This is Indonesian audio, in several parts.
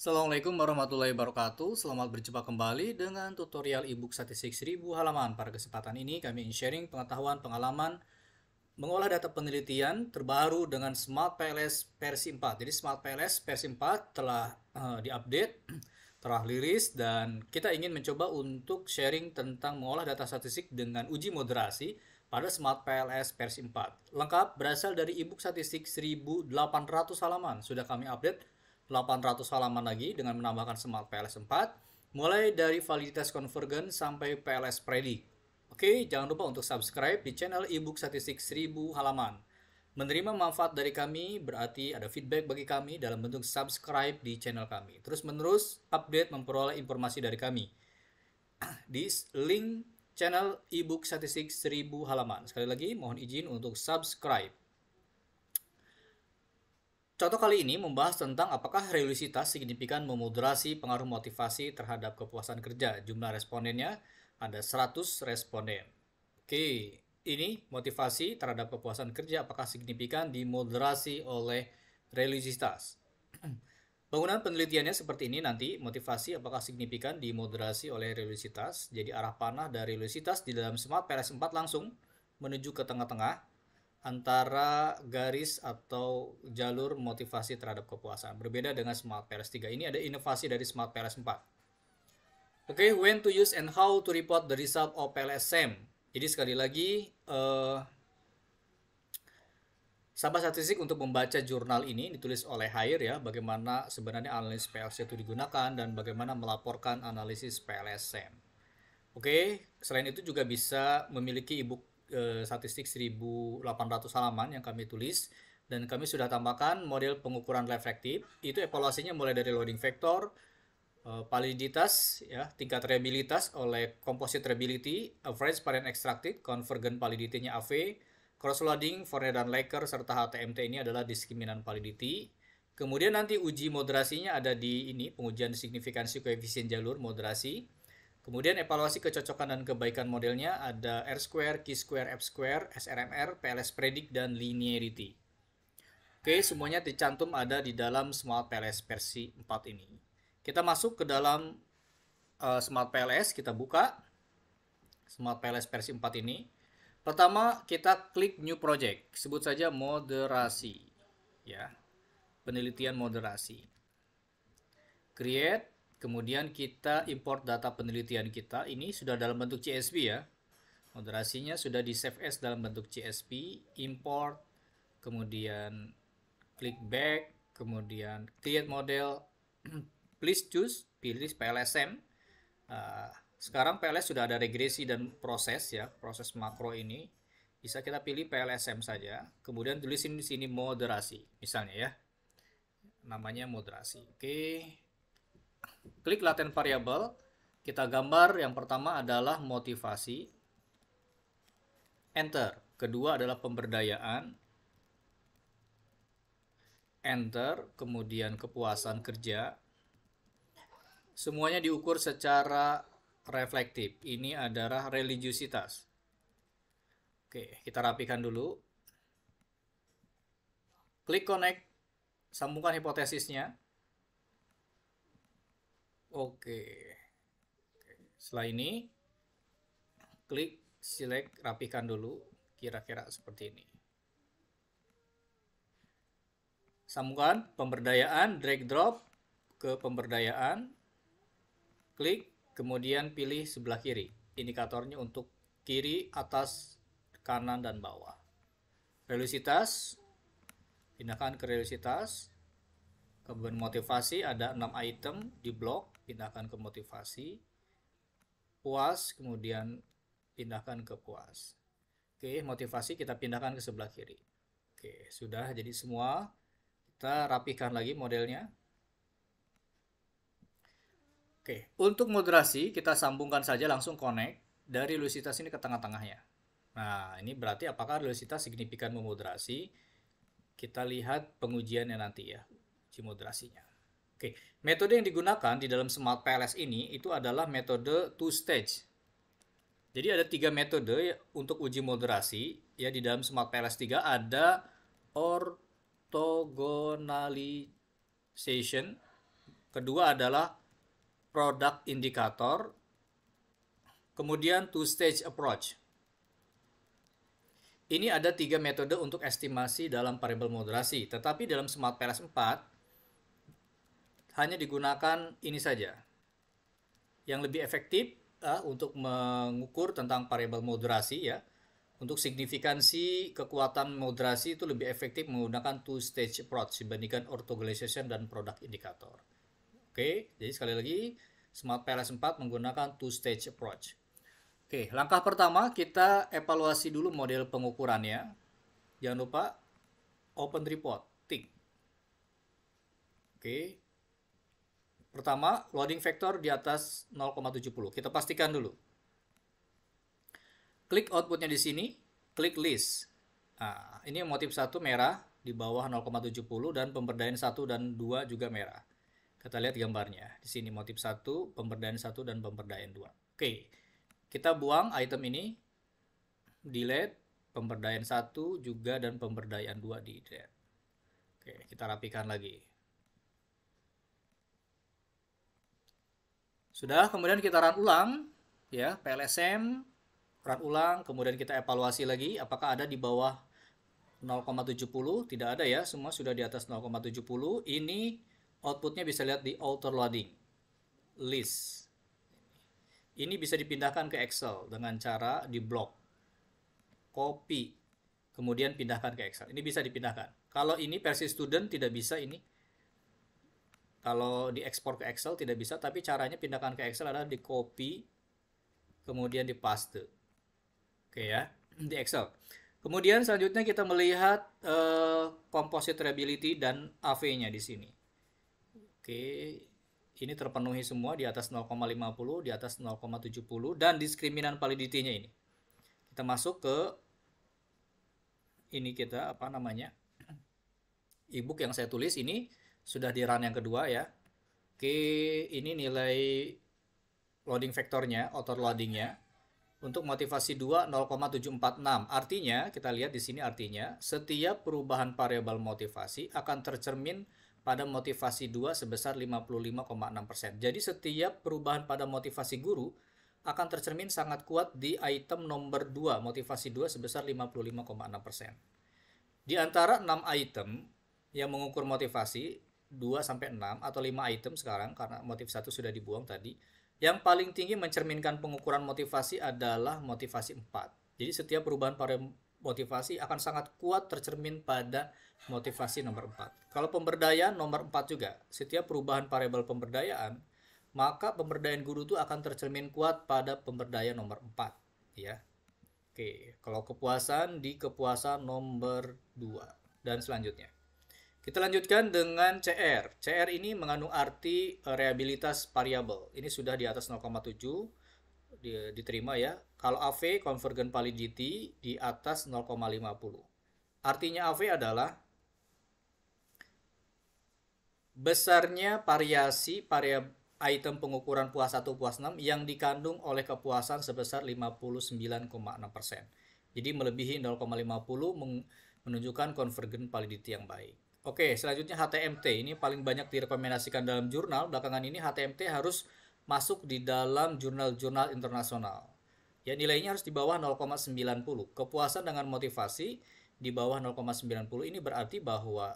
Assalamualaikum warahmatullahi wabarakatuh. Selamat berjumpa kembali dengan tutorial ebook statistik 1000 halaman. Pada kesempatan ini kami ingin sharing pengetahuan pengalaman mengolah data penelitian terbaru dengan Smart PLS versi 4. Jadi Smart PLS versi 4 telah uh, diupdate, telah liris dan kita ingin mencoba untuk sharing tentang mengolah data statistik dengan uji moderasi pada Smart PLS versi 4. Lengkap berasal dari ebook statistik 1800 halaman. Sudah kami update 800 halaman lagi dengan menambahkan semat PLS 4, mulai dari validitas konvergen sampai PLS predict. Oke, jangan lupa untuk subscribe di channel ebook statistik 1000 halaman. Menerima manfaat dari kami berarti ada feedback bagi kami dalam bentuk subscribe di channel kami. Terus menerus update memperoleh informasi dari kami. Di link channel ebook statistik 1000 halaman. Sekali lagi mohon izin untuk subscribe. Contoh kali ini membahas tentang apakah realisitas signifikan memoderasi pengaruh motivasi terhadap kepuasan kerja. Jumlah respondennya ada 100 responden. Oke, ini motivasi terhadap kepuasan kerja apakah signifikan dimoderasi oleh realisitas. Penggunaan penelitiannya seperti ini nanti motivasi apakah signifikan dimoderasi oleh realisitas. Jadi arah panah dari realisitas di dalam semua PRS 4 langsung menuju ke tengah-tengah antara garis atau jalur motivasi terhadap kepuasan. Berbeda dengan Smart PRS 3. Ini ada inovasi dari Smart PLS 4. Oke, okay, when to use and how to report the result of PLSM. Jadi sekali lagi, uh, eh, sahabat statistik untuk membaca jurnal ini ditulis oleh hire ya, bagaimana sebenarnya analisis PLS itu digunakan dan bagaimana melaporkan analisis PLSM. Oke, okay, selain itu juga bisa memiliki ebook Eh, statistik 1.800 halaman yang kami tulis dan kami sudah tambahkan model pengukuran reflektif. Itu evaluasinya mulai dari loading factor validitas, eh, ya, tingkat reliabilitas oleh composite reliability, average parent extracted, convergent validity-nya AV, cross loading, Fourier dan Laker serta HTMT ini adalah diskriminan validity. Kemudian nanti uji moderasinya ada di ini pengujian signifikansi koefisien jalur moderasi. Kemudian evaluasi kecocokan dan kebaikan modelnya ada R square, Q square, F square, SRMR, PLS predict dan linearity. Oke, semuanya dicantum ada di dalam Smart PLS versi 4 ini. Kita masuk ke dalam uh, Smart PLS, kita buka Smart PLS versi 4 ini. Pertama, kita klik new project. Sebut saja moderasi ya. Penelitian moderasi. Create Kemudian kita import data penelitian kita. Ini sudah dalam bentuk CSV ya. Moderasinya sudah di save as dalam bentuk CSV. Import, kemudian klik back, kemudian create model. Please choose, pilih PLSM. Uh, ah, sekarang PLS sudah ada regresi dan proses ya, proses makro ini. Bisa kita pilih PLSM saja, kemudian tulisin di sini moderasi misalnya ya. Namanya moderasi. Oke. Okay klik laten variable, kita gambar yang pertama adalah motivasi, enter. Kedua adalah pemberdayaan, enter, kemudian kepuasan kerja. Semuanya diukur secara reflektif. Ini adalah religiusitas. Oke, kita rapikan dulu. Klik connect, sambungkan hipotesisnya. Oke. Setelah ini klik select rapikan dulu kira-kira seperti ini. Sambungkan pemberdayaan drag drop ke pemberdayaan. Klik kemudian pilih sebelah kiri. Indikatornya untuk kiri, atas, kanan dan bawah. Velocitas pindahkan ke velocitas kemudian motivasi ada enam item di blok pindahkan ke motivasi puas kemudian pindahkan ke puas oke motivasi kita pindahkan ke sebelah kiri oke sudah jadi semua kita rapikan lagi modelnya Oke, untuk moderasi kita sambungkan saja langsung connect dari lusitas ini ke tengah-tengahnya. Nah, ini berarti apakah lusitas signifikan memoderasi? Kita lihat pengujiannya nanti ya moderasinya. Oke, metode yang digunakan di dalam smart PLS ini itu adalah metode two stage. Jadi ada tiga metode untuk uji moderasi ya di dalam smart PLS 3 ada orthogonalization, kedua adalah product indicator, kemudian two stage approach. Ini ada tiga metode untuk estimasi dalam variabel moderasi, tetapi dalam Smart PLS 4 hanya digunakan ini saja. Yang lebih efektif uh, untuk mengukur tentang variabel moderasi ya. Untuk signifikansi kekuatan moderasi itu lebih efektif menggunakan two stage approach dibandingkan orthogonalization dan product indicator. Oke, jadi sekali lagi Smart PLS 4 menggunakan two stage approach. Oke, langkah pertama kita evaluasi dulu model pengukurannya. Jangan lupa open report, tick. Oke, Pertama, loading factor di atas 0,70. Kita pastikan dulu. Klik outputnya di sini, klik list. Nah, ini motif satu merah di bawah 0,70 dan pemberdayaan 1 dan 2 juga merah. Kita lihat gambarnya. Di sini motif satu pemberdayaan 1 dan pemberdayaan 2. Oke. Kita buang item ini. Delete pemberdayaan 1 juga dan pemberdayaan 2 di delete. Oke, kita rapikan lagi. Sudah, kemudian kita run ulang ya, PLSM run ulang, kemudian kita evaluasi lagi apakah ada di bawah 0,70? Tidak ada ya, semua sudah di atas 0,70. Ini outputnya bisa lihat di outer loading list. Ini bisa dipindahkan ke Excel dengan cara di block Copy, kemudian pindahkan ke Excel. Ini bisa dipindahkan. Kalau ini versi student tidak bisa ini kalau diekspor ke Excel tidak bisa, tapi caranya pindahkan ke Excel adalah di copy, kemudian di paste. Oke ya, di Excel. Kemudian selanjutnya kita melihat uh, composite Reliability dan AV-nya di sini. Oke, ini terpenuhi semua di atas 0,50, di atas 0,70 dan diskriminan validity-nya ini. Kita masuk ke ini kita apa namanya? ebook yang saya tulis ini sudah di run yang kedua ya. Oke, ini nilai loading vektornya, auto loadingnya. Untuk motivasi 2, 0,746. Artinya, kita lihat di sini artinya, setiap perubahan variabel motivasi akan tercermin pada motivasi 2 sebesar 55,6%. Jadi setiap perubahan pada motivasi guru akan tercermin sangat kuat di item nomor 2, motivasi 2 sebesar 55,6%. Di antara 6 item yang mengukur motivasi, 2 sampai 6 atau 5 item sekarang karena motif satu sudah dibuang tadi. Yang paling tinggi mencerminkan pengukuran motivasi adalah motivasi 4. Jadi setiap perubahan pada motivasi akan sangat kuat tercermin pada motivasi nomor 4. Kalau pemberdayaan nomor 4 juga. Setiap perubahan variabel pemberdayaan, maka pemberdayaan guru itu akan tercermin kuat pada pemberdayaan nomor 4, ya. Oke, kalau kepuasan di kepuasan nomor 2 dan selanjutnya. Kita lanjutkan dengan CR. CR ini mengandung arti eh, reabilitas variabel. Ini sudah di atas 0,7 diterima ya. Kalau AV konvergen validity di atas 0,50. Artinya AV adalah besarnya variasi variabel item pengukuran puas 1 puas 6 yang dikandung oleh kepuasan sebesar 59,6%. Jadi melebihi 0,50 menunjukkan konvergen validity yang baik. Oke, selanjutnya HTMT. Ini paling banyak direkomendasikan dalam jurnal. Belakangan ini HTMT harus masuk di dalam jurnal-jurnal internasional. Ya, nilainya harus di bawah 0,90. Kepuasan dengan motivasi di bawah 0,90 ini berarti bahwa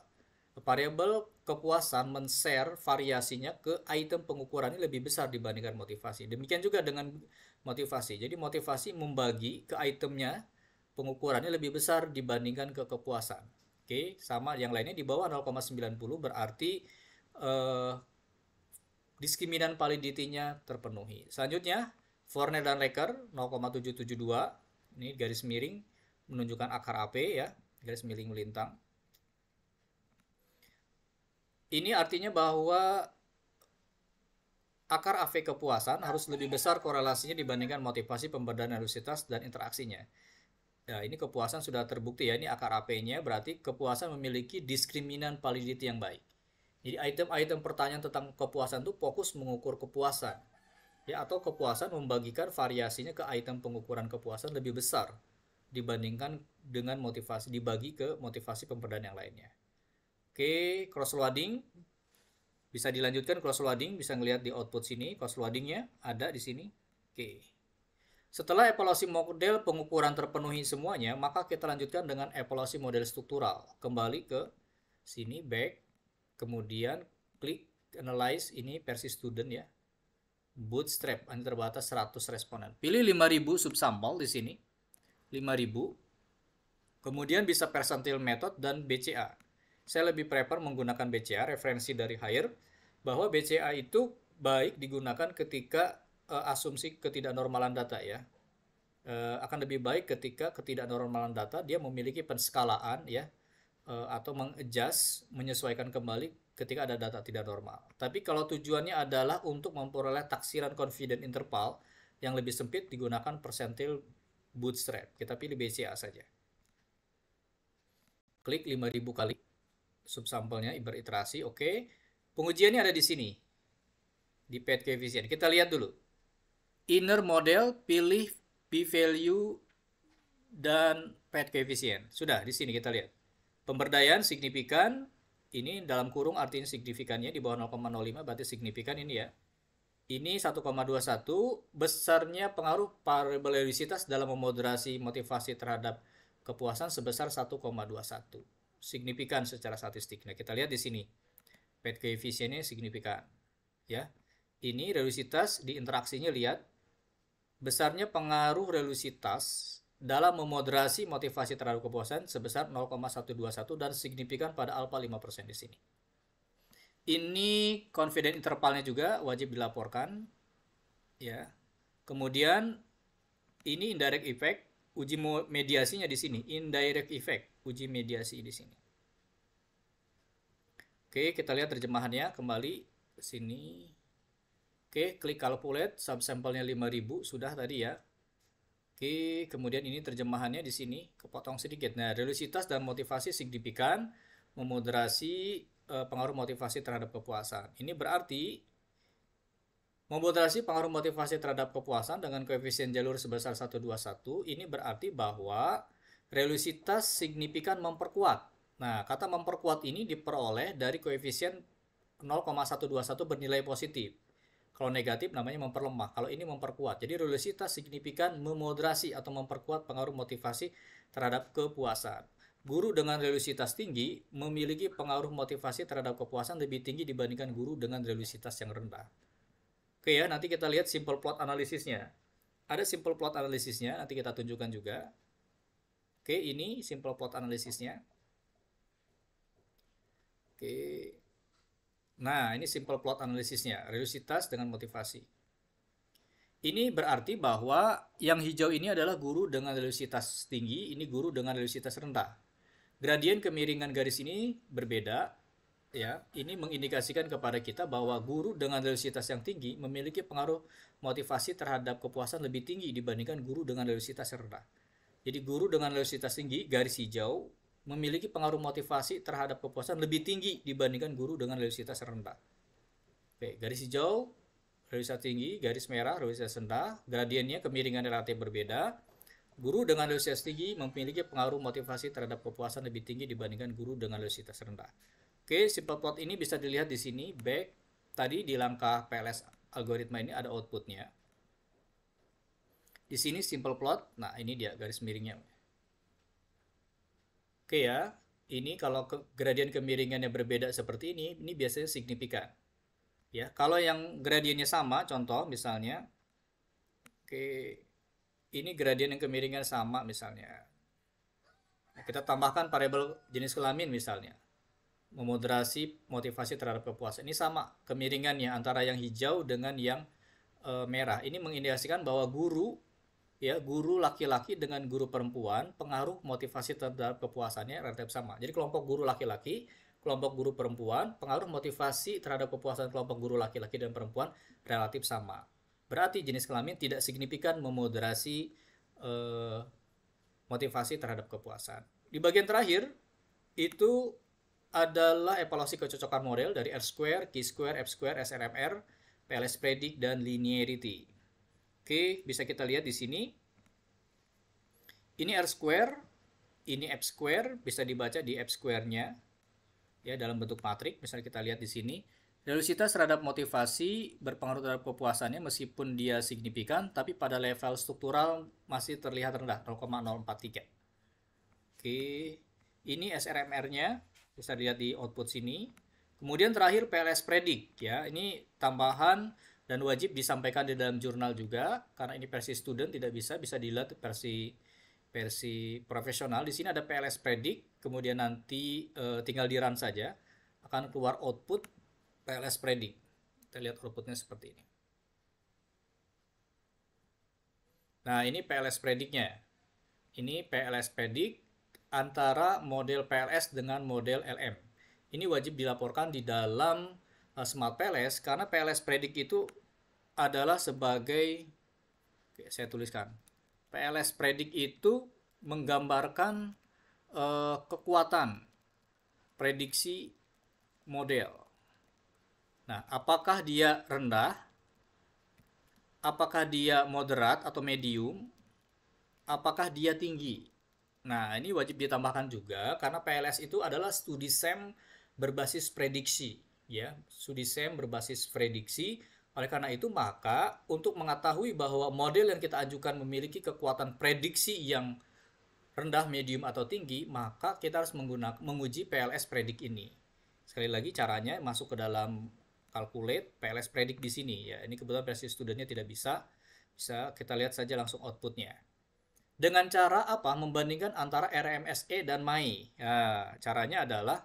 variabel kepuasan men-share variasinya ke item pengukuran ini lebih besar dibandingkan motivasi. Demikian juga dengan motivasi. Jadi motivasi membagi ke itemnya pengukurannya lebih besar dibandingkan ke kepuasan. Oke, sama yang lainnya di bawah 0,90 berarti eh, diskriminan validitinya ditinya terpenuhi. Selanjutnya, Forner dan Laker 0,772. Ini garis miring menunjukkan akar AP ya, garis miring melintang. Ini artinya bahwa akar AV kepuasan harus lebih besar korelasinya dibandingkan motivasi pemberdayaan elusitas dan interaksinya. Ya, ini kepuasan sudah terbukti ya. Ini akar AP-nya berarti kepuasan memiliki diskriminan validity yang baik. Jadi item-item pertanyaan tentang kepuasan itu fokus mengukur kepuasan. Ya, atau kepuasan membagikan variasinya ke item pengukuran kepuasan lebih besar dibandingkan dengan motivasi dibagi ke motivasi pemberdayaan yang lainnya. Oke, cross loading bisa dilanjutkan cross loading bisa ngelihat di output sini cross loadingnya ada di sini. Oke. Setelah evaluasi model pengukuran terpenuhi semuanya, maka kita lanjutkan dengan evaluasi model struktural. Kembali ke sini, back, kemudian klik analyze, ini versi student ya. Bootstrap, hanya terbatas 100 responden. Pilih 5000 subsampel di sini, 5000. Kemudian bisa persentil method dan BCA. Saya lebih prefer menggunakan BCA, referensi dari hire, bahwa BCA itu baik digunakan ketika uh, asumsi ketidaknormalan data ya. Uh, akan lebih baik ketika ketidaknormalan data dia memiliki penskalaan ya uh, atau mengadjust menyesuaikan kembali ketika ada data tidak normal. Tapi kalau tujuannya adalah untuk memperoleh taksiran confident interval yang lebih sempit digunakan persentil bootstrap. Kita pilih BCA saja. Klik 5000 kali sub sampelnya beriterasi, oke. Okay. Pengujiannya ada di sini. Di pet coefficient. Kita lihat dulu inner model pilih p-value dan PET coefficient Sudah di sini kita lihat. Pemberdayaan signifikan ini dalam kurung artinya signifikannya di bawah 0,05 berarti signifikan ini ya. Ini 1,21 besarnya pengaruh variabilitas dalam memoderasi motivasi terhadap kepuasan sebesar 1,21. Signifikan secara statistik. Nah, kita lihat di sini. PET coefficientnya signifikan ya. Ini realisitas di interaksinya lihat besarnya pengaruh relusitas dalam memoderasi motivasi terhadap kepuasan sebesar 0,121 dan signifikan pada alfa 5% di sini. Ini confident intervalnya juga wajib dilaporkan ya. Kemudian ini indirect effect uji mediasinya di sini, indirect effect uji mediasi di sini. Oke, kita lihat terjemahannya kembali ke sini. Oke, klik calculate, subsampelnya 5000 sudah tadi ya. Oke, kemudian ini terjemahannya di sini kepotong sedikit. Nah, realisitas dan motivasi signifikan memoderasi eh, pengaruh motivasi terhadap kepuasan. Ini berarti memoderasi pengaruh motivasi terhadap kepuasan dengan koefisien jalur sebesar 121 ini berarti bahwa realisitas signifikan memperkuat. Nah, kata memperkuat ini diperoleh dari koefisien 0,121 bernilai positif. Kalau negatif namanya memperlemah, kalau ini memperkuat. Jadi religiositas signifikan memoderasi atau memperkuat pengaruh motivasi terhadap kepuasan. Guru dengan religiositas tinggi memiliki pengaruh motivasi terhadap kepuasan lebih tinggi dibandingkan guru dengan religiositas yang rendah. Oke ya, nanti kita lihat simple plot analisisnya. Ada simple plot analisisnya, nanti kita tunjukkan juga. Oke, ini simple plot analisisnya. Oke. Nah, ini simple plot analisisnya, religiositas dengan motivasi. Ini berarti bahwa yang hijau ini adalah guru dengan religiositas tinggi, ini guru dengan religiositas rendah. Gradien kemiringan garis ini berbeda, ya. Ini mengindikasikan kepada kita bahwa guru dengan religiositas yang tinggi memiliki pengaruh motivasi terhadap kepuasan lebih tinggi dibandingkan guru dengan religiositas rendah. Jadi guru dengan religiositas tinggi garis hijau memiliki pengaruh motivasi terhadap kepuasan lebih tinggi dibandingkan guru dengan religiositas rendah. Oke, garis hijau, religiositas tinggi, garis merah, religiositas rendah, gradiennya kemiringan relatif berbeda. Guru dengan religiositas tinggi memiliki pengaruh motivasi terhadap kepuasan lebih tinggi dibandingkan guru dengan religiositas rendah. Oke, simple plot ini bisa dilihat di sini, back tadi di langkah PLS algoritma ini ada outputnya. Di sini simple plot, nah ini dia garis miringnya Oke ya, ini kalau ke, gradien kemiringannya berbeda seperti ini, ini biasanya signifikan. Ya, kalau yang gradiennya sama, contoh misalnya, oke, ini gradien yang kemiringan sama misalnya. Nah, kita tambahkan variabel jenis kelamin misalnya, memoderasi motivasi terhadap kepuasan. Ini sama kemiringannya antara yang hijau dengan yang e, merah. Ini mengindikasikan bahwa guru ya guru laki-laki dengan guru perempuan pengaruh motivasi terhadap kepuasannya relatif sama. Jadi kelompok guru laki-laki, kelompok guru perempuan, pengaruh motivasi terhadap kepuasan kelompok guru laki-laki dan perempuan relatif sama. Berarti jenis kelamin tidak signifikan memoderasi eh, motivasi terhadap kepuasan. Di bagian terakhir itu adalah evaluasi kecocokan model dari R square, K square, F square, SRMR, PLS predict dan linearity. Oke, bisa kita lihat di sini. Ini R square, ini F square, bisa dibaca di F square-nya. Ya, dalam bentuk matrik, misalnya kita lihat di sini. Velocitas terhadap motivasi berpengaruh terhadap kepuasannya meskipun dia signifikan, tapi pada level struktural masih terlihat rendah, 0,043. Oke, ini SRMR-nya, bisa dilihat di output sini. Kemudian terakhir PLS predict ya, ini tambahan dan wajib disampaikan di dalam jurnal juga karena ini versi student tidak bisa bisa dilihat versi versi profesional di sini ada PLS predik kemudian nanti e, tinggal di run saja akan keluar output PLS predik kita lihat outputnya seperti ini nah ini PLS prediknya ini PLS predik antara model PLS dengan model LM ini wajib dilaporkan di dalam Eh, smart PLS karena PLS Predict itu adalah sebagai Oke, saya tuliskan PLS Predict itu menggambarkan uh, kekuatan prediksi model. Nah, apakah dia rendah? Apakah dia moderat atau medium? Apakah dia tinggi? Nah, ini wajib ditambahkan juga karena PLS itu adalah studi SEM berbasis prediksi ya studi SEM berbasis prediksi. Oleh karena itu maka untuk mengetahui bahwa model yang kita ajukan memiliki kekuatan prediksi yang rendah, medium atau tinggi, maka kita harus menggunakan menguji PLS predik ini. Sekali lagi caranya masuk ke dalam calculate PLS predik di sini ya. Ini kebetulan versi studentnya tidak bisa. Bisa kita lihat saja langsung outputnya. Dengan cara apa? Membandingkan antara RMSE dan MAI. Ya, caranya adalah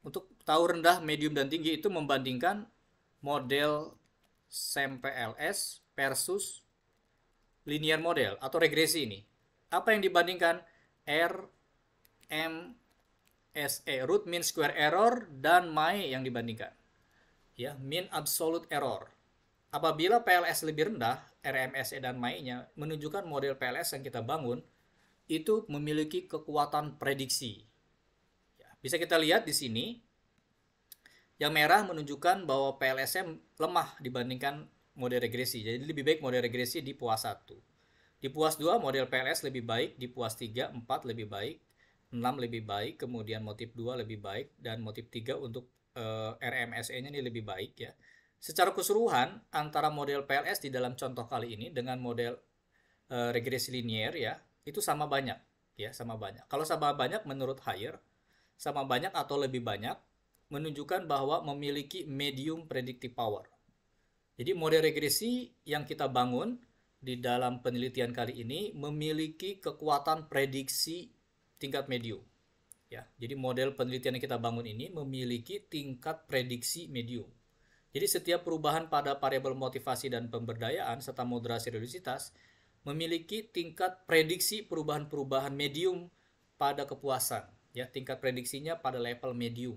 untuk tahu rendah, medium, dan tinggi itu membandingkan model SEMPLS versus linear model atau regresi ini. Apa yang dibandingkan? R, M, E, root mean square error, dan MAE yang dibandingkan. Ya, mean absolute error. Apabila PLS lebih rendah, RMSE dan MAE-nya menunjukkan model PLS yang kita bangun itu memiliki kekuatan prediksi. Ya, bisa kita lihat di sini, yang merah menunjukkan bahwa PLSM lemah dibandingkan model regresi. Jadi lebih baik model regresi di puas 1. Di puas 2 model PLS lebih baik, di puas 3 4 lebih baik, 6 lebih baik, kemudian motif 2 lebih baik dan motif 3 untuk eh, RMSE-nya ini lebih baik ya. Secara keseluruhan antara model PLS di dalam contoh kali ini dengan model eh, regresi linier ya, itu sama banyak ya, sama banyak. Kalau sama banyak menurut higher sama banyak atau lebih banyak menunjukkan bahwa memiliki medium predictive power. Jadi model regresi yang kita bangun di dalam penelitian kali ini memiliki kekuatan prediksi tingkat medium. Ya, jadi model penelitian yang kita bangun ini memiliki tingkat prediksi medium. Jadi setiap perubahan pada variabel motivasi dan pemberdayaan serta moderasi religiositas memiliki tingkat prediksi perubahan-perubahan medium pada kepuasan, ya tingkat prediksinya pada level medium.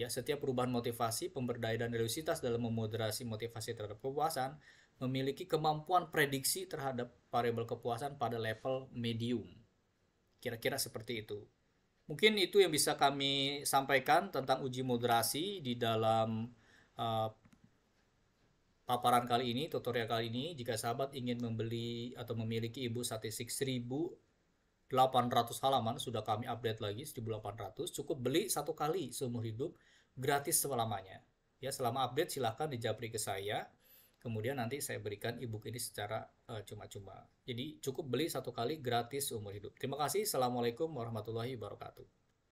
Ya, setiap perubahan motivasi, pemberdaya dan religiositas dalam memoderasi motivasi terhadap kepuasan memiliki kemampuan prediksi terhadap variabel kepuasan pada level medium. Kira-kira seperti itu. Mungkin itu yang bisa kami sampaikan tentang uji moderasi di dalam uh, paparan kali ini, tutorial kali ini. Jika sahabat ingin membeli atau memiliki ibu statistik 1000 800 halaman sudah kami update lagi 1800 cukup beli satu kali seumur hidup gratis selamanya ya selama update silahkan dijapri ke saya kemudian nanti saya berikan ebook ini secara cuma eh, cuma-cuma jadi cukup beli satu kali gratis seumur hidup terima kasih assalamualaikum warahmatullahi wabarakatuh